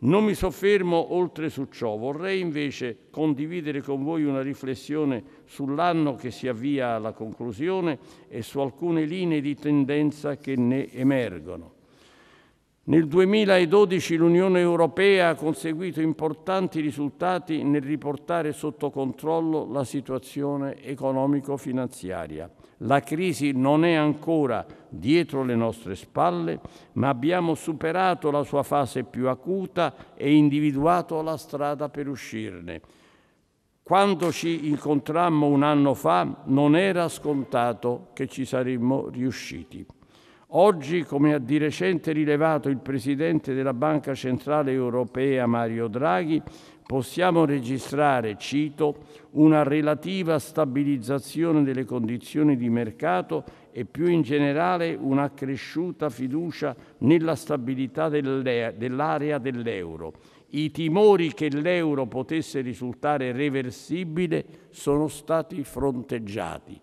Non mi soffermo oltre su ciò, vorrei invece condividere con voi una riflessione sull'anno che si avvia alla conclusione e su alcune linee di tendenza che ne emergono. Nel 2012 l'Unione Europea ha conseguito importanti risultati nel riportare sotto controllo la situazione economico-finanziaria. La crisi non è ancora dietro le nostre spalle, ma abbiamo superato la sua fase più acuta e individuato la strada per uscirne. Quando ci incontrammo un anno fa non era scontato che ci saremmo riusciti. Oggi, come ha di recente rilevato il Presidente della Banca Centrale Europea Mario Draghi, possiamo registrare, cito, una relativa stabilizzazione delle condizioni di mercato e più in generale una cresciuta fiducia nella stabilità dell'area dell'euro. I timori che l'euro potesse risultare reversibile sono stati fronteggiati.